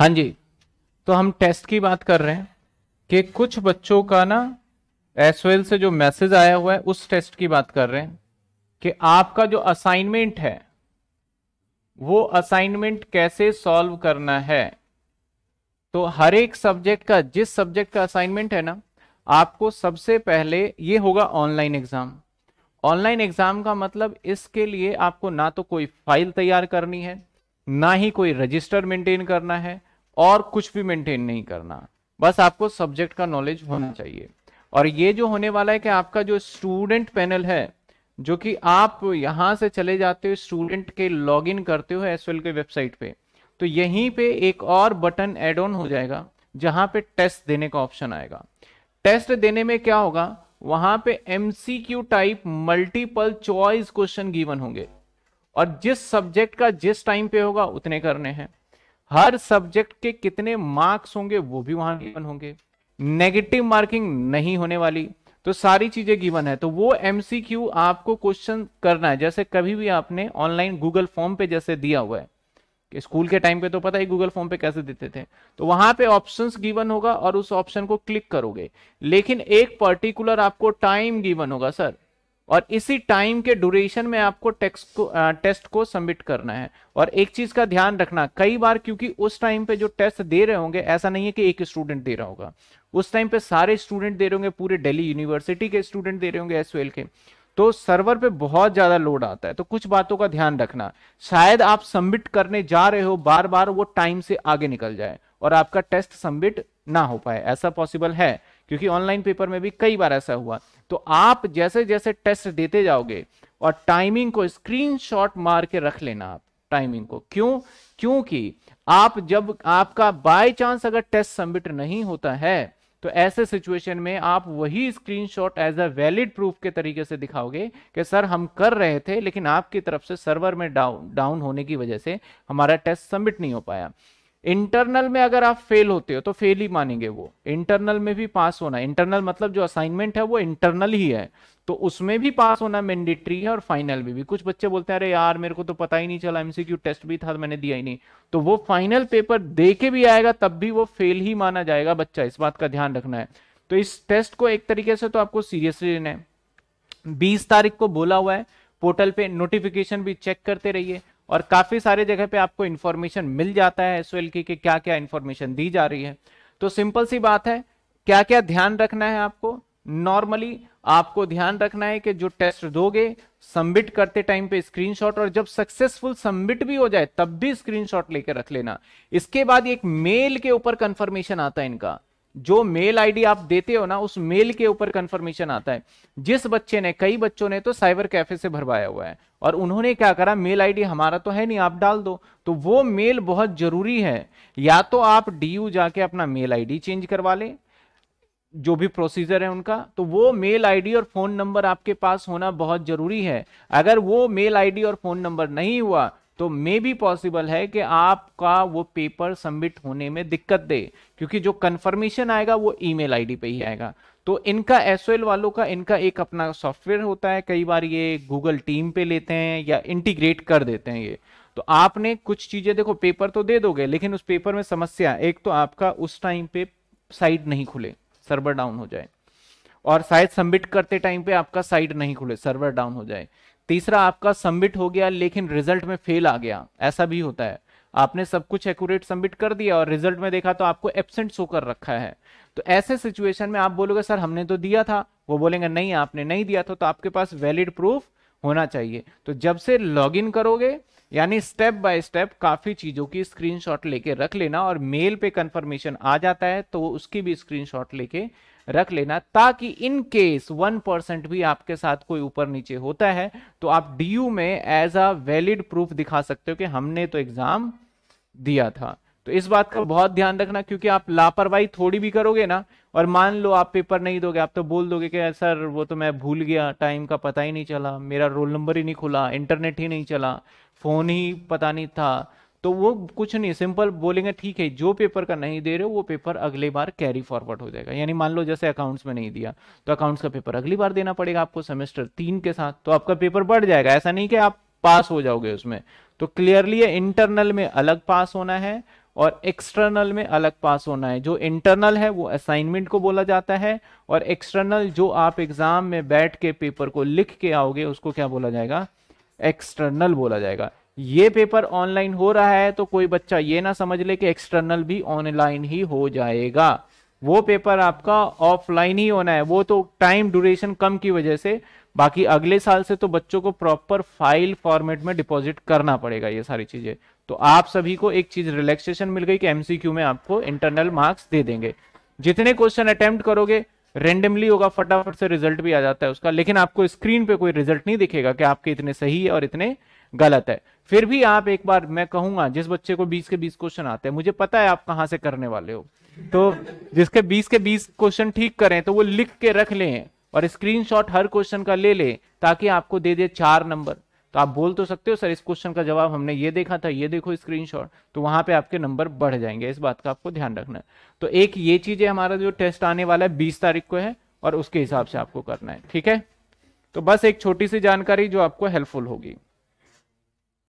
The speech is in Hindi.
हाँ जी तो हम टेस्ट की बात कर रहे हैं कि कुछ बच्चों का ना एस से जो मैसेज आया हुआ है उस टेस्ट की बात कर रहे हैं कि आपका जो असाइनमेंट है वो असाइनमेंट कैसे सॉल्व करना है तो हर एक सब्जेक्ट का जिस सब्जेक्ट का असाइनमेंट है ना आपको सबसे पहले ये होगा ऑनलाइन एग्जाम ऑनलाइन एग्जाम का मतलब इसके लिए आपको ना तो कोई फाइल तैयार करनी है ना ही कोई रजिस्टर मेंटेन करना है और कुछ भी मेंटेन नहीं करना बस आपको सब्जेक्ट का नॉलेज होना हाँ। चाहिए और ये जो होने वाला है कि आपका जो स्टूडेंट पैनल है जो कि आप यहां से चले जाते हो स्टूडेंट के लॉगिन करते हो एस के वेबसाइट पे तो यहीं पे एक और बटन एड ऑन हो जाएगा जहां पे टेस्ट देने का ऑप्शन आएगा टेस्ट देने में क्या होगा वहां पे MCQ type multiple choice question given होंगे और जिस सब्जेक्ट का जिस टाइम पे होगा उतने करने हैं हर सब्जेक्ट के कितने मार्क्स होंगे वो भी वहां गिवन होंगे नेगेटिव मार्किंग नहीं होने वाली तो सारी चीजें गिवन है तो वो एमसीक्यू आपको क्वेश्चन करना है जैसे कभी भी आपने ऑनलाइन गूगल फॉर्म पे जैसे दिया हुआ है कि स्कूल के टाइम पे तो पता ही गूगल फॉर्म पे कैसे देते थे तो वहां पे ऑप्शंस गिवन होगा और उस ऑप्शन को क्लिक करोगे लेकिन एक पर्टिकुलर आपको टाइम गिवन होगा सर और इसी टाइम के ड्यूरेशन में आपको टेक्स्ट को आ, टेस्ट को सबमिट करना है और एक चीज का ध्यान रखना कई बार क्योंकि उस टाइम पे जो टेस्ट दे रहे होंगे ऐसा नहीं है कि एक स्टूडेंट दे रहा होगा उस टाइम पे सारे स्टूडेंट दे रहे होंगे पूरे दिल्ली यूनिवर्सिटी के स्टूडेंट दे रहे होंगे एस के तो सर्वर पे बहुत ज्यादा लोड आता है तो कुछ बातों का ध्यान रखना शायद आप सबमिट करने जा रहे हो बार बार वो टाइम से आगे निकल जाए और आपका टेस्ट सबमिट ना हो पाए ऐसा पॉसिबल है क्योंकि ऑनलाइन पेपर में भी कई बार ऐसा हुआ तो आप जैसे जैसे टेस्ट देते जाओगे और टाइमिंग को स्क्रीनशॉट मार के रख लेना आप टाइमिंग को क्यों क्योंकि आप जब आपका बाय चांस अगर टेस्ट सबमिट नहीं होता है तो ऐसे सिचुएशन में आप वही screenshot as a valid proof के तरीके से दिखाओगे कि सर हम कर रहे थे लेकिन आपकी तरफ से सर्वर में डाउन डाउन होने की वजह से हमारा टेस्ट सबमिट नहीं हो पाया इंटरनल में अगर आप फेल होते हो तो फेल ही मानेंगे वो इंटरनल में भी पास होना इंटरनल मतलब जो असाइनमेंट है वो इंटरनल ही है तो उसमें भी पास होना मैंडेटरी है और फाइनल भी, भी कुछ बच्चे बोलते हैं अरे यार मेरे को तो पता ही नहीं चला एमसीक्यू टेस्ट भी था तो मैंने दिया ही नहीं तो वो फाइनल पेपर दे के भी आएगा तब भी वो फेल ही माना जाएगा बच्चा इस बात का ध्यान रखना है तो इस टेस्ट को एक तरीके से तो आपको सीरियसली लेना है बीस तारीख को बोला हुआ है पोर्टल पे नोटिफिकेशन भी चेक करते रहिए और काफ़ी सारे जगह पे आपको इंफॉर्मेशन मिल जाता है एस की कि क्या क्या इंफॉर्मेशन दी जा रही है तो सिंपल सी बात है क्या क्या ध्यान रखना है आपको नॉर्मली आपको ध्यान रखना है कि जो टेस्ट दोगे सबमिट करते टाइम पे स्क्रीनशॉट और जब सक्सेसफुल सबमिट भी हो जाए तब भी स्क्रीनशॉट लेकर रख लेना इसके बाद एक मेल के ऊपर कंफर्मेशन आता है इनका जो मेल आईडी आप देते हो ना उस मेल के ऊपर कंफर्मेशन आता है जिस बच्चे ने कई बच्चों ने तो साइबर कैफे से भरवाया हुआ है और उन्होंने क्या करा मेल आईडी हमारा तो है नहीं आप डाल दो तो वो मेल बहुत जरूरी है या तो आप डी जाके अपना मेल आई चेंज करवा लें जो भी प्रोसीजर है उनका तो वो मेल आईडी और फोन नंबर आपके पास होना बहुत जरूरी है अगर वो मेल आईडी और फोन नंबर नहीं हुआ तो मे भी पॉसिबल है कि आपका वो पेपर सबमिट होने में दिक्कत दे क्योंकि जो कंफर्मेशन आएगा वो ईमेल आईडी पे ही आएगा तो इनका एस वालों का इनका एक अपना सॉफ्टवेयर होता है कई बार ये गूगल टीम पे लेते हैं या इंटीग्रेट कर देते हैं ये तो आपने कुछ चीजें देखो पेपर तो दे दोगे लेकिन उस पेपर में समस्या एक तो आपका उस टाइम पे साइट नहीं खुले सर्वर डाउन हो जाए और शायद सबमिट करते टाइम पे आपका साइट नहीं खुले सर्वर डाउन हो जाए तीसरा आपका सबमिट हो गया लेकिन रिजल्ट में फेल आ गया ऐसा भी होता है आपने सब कुछ एक्यूरेट सबमिट कर दिया और रिजल्ट में देखा तो आपको एबसेंट शो कर रखा है तो ऐसे सिचुएशन में आप बोलोगे सर हमने तो दिया था वो बोलेंगे नहीं आपने नहीं दिया था तो आपके पास वैलिड प्रूफ होना चाहिए तो जब से लॉगिन करोगे यानी स्टेप बाय स्टेप काफी चीजों की स्क्रीनशॉट लेके रख लेना और मेल पे कंफर्मेशन आ जाता है तो उसकी भी स्क्रीनशॉट लेके रख लेना ताकि इन केस वन परसेंट भी आपके साथ कोई ऊपर नीचे होता है तो आप डी में एज अ वैलिड प्रूफ दिखा सकते हो कि हमने तो एग्जाम दिया था तो इस बात का बहुत ध्यान रखना क्योंकि आप लापरवाही थोड़ी भी करोगे ना और मान लो आप पेपर नहीं दोगे आप तो बोल दोगे कि सर वो तो मैं भूल गया टाइम का पता ही नहीं चला मेरा रोल नंबर ही नहीं खुला इंटरनेट ही नहीं चला फोन ही पता नहीं था तो वो कुछ नहीं सिंपल बोलेंगे ठीक है जो पेपर का नहीं दे रहे हो वो पेपर अगली बार कैरी फॉरवर्ड हो जाएगा यानी मान लो जैसे अकाउंट्स में नहीं दिया तो अकाउंट्स का पेपर अगली बार देना पड़ेगा आपको सेमेस्टर तीन के साथ तो आपका पेपर बढ़ जाएगा ऐसा नहीं कि आप पास हो जाओगे उसमें तो क्लियरली इंटरनल में अलग पास होना है और एक्सटर्नल में अलग पास होना है जो इंटरनल है वो असाइनमेंट को बोला जाता है और एक्सटर्नल जो आप एग्जाम में बैठ के पेपर को लिख के आओगे उसको क्या बोला जाएगा एक्सटर्नल बोला जाएगा ये पेपर ऑनलाइन हो रहा है तो कोई बच्चा ये ना समझ ले कि एक्सटर्नल भी ऑनलाइन ही हो जाएगा वो पेपर आपका ऑफलाइन ही होना है वो तो टाइम ड्यूरेशन कम की वजह से बाकी अगले साल से तो बच्चों को प्रॉपर फाइल फॉर्मेट में डिपॉजिट करना पड़ेगा ये सारी चीजें तो आप सभी को एक चीज रिलैक्सेशन मिल गई कि एमसीक्यू में आपको इंटरनल मार्क्स दे देंगे जितने क्वेश्चन अटेम्प्ट करोगे रेंडमली होगा फटाफट से रिजल्ट भी आ जाता है उसका लेकिन आपको स्क्रीन पे कोई रिजल्ट नहीं दिखेगा कि आपके इतने सही है और इतने गलत है फिर भी आप एक बार मैं कहूंगा जिस बच्चे को बीस के बीस क्वेश्चन आते हैं मुझे पता है आप कहां से करने वाले हो तो जिसके बीस के बीस क्वेश्चन ठीक करें तो वो लिख के रख लें और स्क्रीनशॉट हर क्वेश्चन का ले ले ताकि आपको दे दे चार नंबर तो आप बोल तो सकते हो सर इस क्वेश्चन का जवाब हमने ये देखा था ये देखो स्क्रीनशॉट तो वहां पे आपके नंबर बढ़ जाएंगे इस बात का आपको ध्यान रखना है तो एक ये चीज है हमारा जो टेस्ट आने वाला है बीस तारीख को है और उसके हिसाब से आपको करना है ठीक है तो बस एक छोटी सी जानकारी जो आपको हेल्पफुल होगी